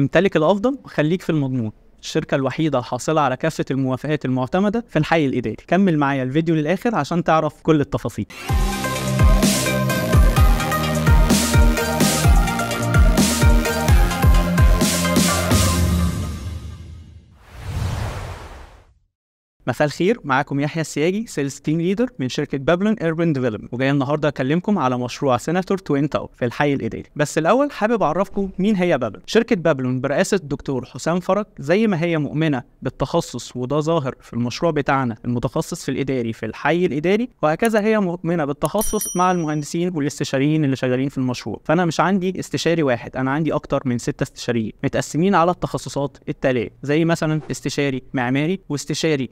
امتلك الافضل خليك في المضمون الشركة الوحيدة الحاصلة على كافة الموافقات المعتمدة في الحي الإداري كمل معايا الفيديو للآخر عشان تعرف كل التفاصيل مساء الخير معاكم يحيى السياجي سيلز تيم ليدر من شركه بابلون ايربن ديفلوبمنت وجاي النهارده اكلمكم على مشروع سيناتور توين تاور في الحي الاداري بس الاول حابب اعرفكم مين هي بابلون شركه بابلون برئاسه الدكتور حسام فرج زي ما هي مؤمنه بالتخصص وده ظاهر في المشروع بتاعنا المتخصص في الاداري في الحي الاداري وهكذا هي مؤمنه بالتخصص مع المهندسين والاستشاريين اللي شغالين في المشروع فانا مش عندي استشاري واحد انا عندي اكتر من ستة استشاريين متقسمين على التخصصات التاليه زي مثلا استشاري معماري واستشاري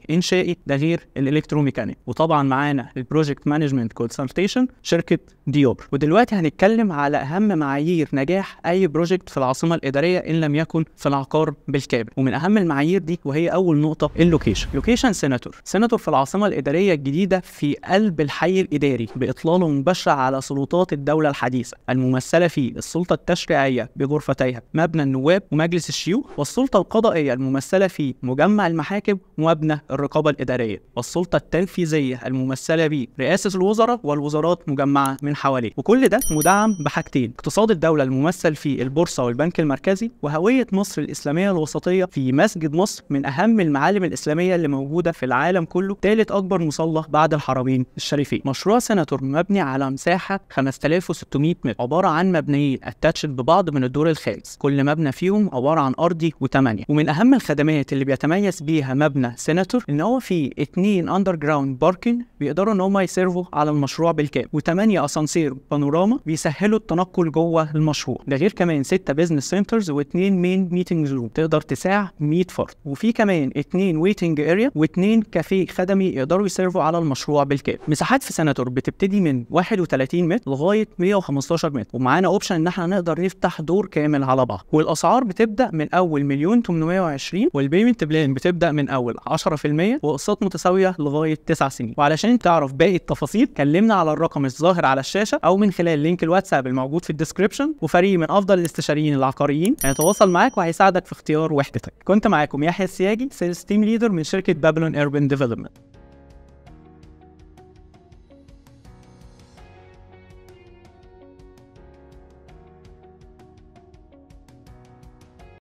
ده غير الالكتروميكانيك وطبعا معانا البروجكت مانجمنت كونسلتيشن شركه ديوبر ودلوقتي هنتكلم على اهم معايير نجاح اي بروجكت في العاصمه الاداريه ان لم يكن في العقار بالكامل ومن اهم المعايير دي وهي اول نقطه اللوكيشن لوكيشن سيناتور سيناتور في العاصمه الاداريه الجديده في قلب الحي الاداري باطلاله مباشره على سلطات الدوله الحديثه الممثله في السلطه التشريعيه بغرفتيها مبنى النواب ومجلس الشيوخ والسلطه القضائيه الممثله في مجمع المحاكم ومبنى الرقابه الرقابة الإدارية والسلطة التنفيذية الممثلة برئاسة الوزراء والوزارات مجمعة من حواليه وكل ده مدعم بحاجتين اقتصاد الدولة الممثل في البورصة والبنك المركزي وهوية مصر الإسلامية الوسطية في مسجد مصر من أهم المعالم الإسلامية اللي موجودة في العالم كله ثالث أكبر مصلى بعد الحرمين الشريفين مشروع سناتور مبني على مساحة 5600 متر عبارة عن مبنيين اتاتشد ببعض من الدور الخامس كل مبنى فيهم عبارة عن أرضي وثمانية ومن أهم الخدمات اللي بيتميز بيها مبنى سناتور إن ان هو في اتنين اندر جراوند باركن بيقدروا ان هم يسيرفوا على المشروع بالكامل وثمانية اسانسير بانوراما بيسهلوا التنقل جوه المشروع ده غير كمان ستة بزنس سنترز واثنين مين ميتنج روم تقدر تساع 100 فرد وفي كمان اثنين ويتنج اريا واثنين كافيه خدمي يقدروا يسيرفوا على المشروع بالكامل مساحات في سناتور بتبتدي من 31 متر لغايه 115 متر ومعانا اوبشن ان احنا نقدر نفتح دور كامل على بعض والاسعار بتبدا من اول مليون 820 والبيمنت بلان بتبدا من اول 10% سنويه واقساط متساويه لغايه 9 سنين وعلشان تعرف باقي التفاصيل كلمنا على الرقم الظاهر على الشاشه او من خلال لينك الواتساب الموجود في الديسكربشن وفريق من افضل الاستشاريين العقاريين هيتواصل معاك وهيساعدك في اختيار وحدتك كنت معاكم يحيى السياجي سيلز تيم ليدر من شركه بابلون ايربن ديفلوبمنت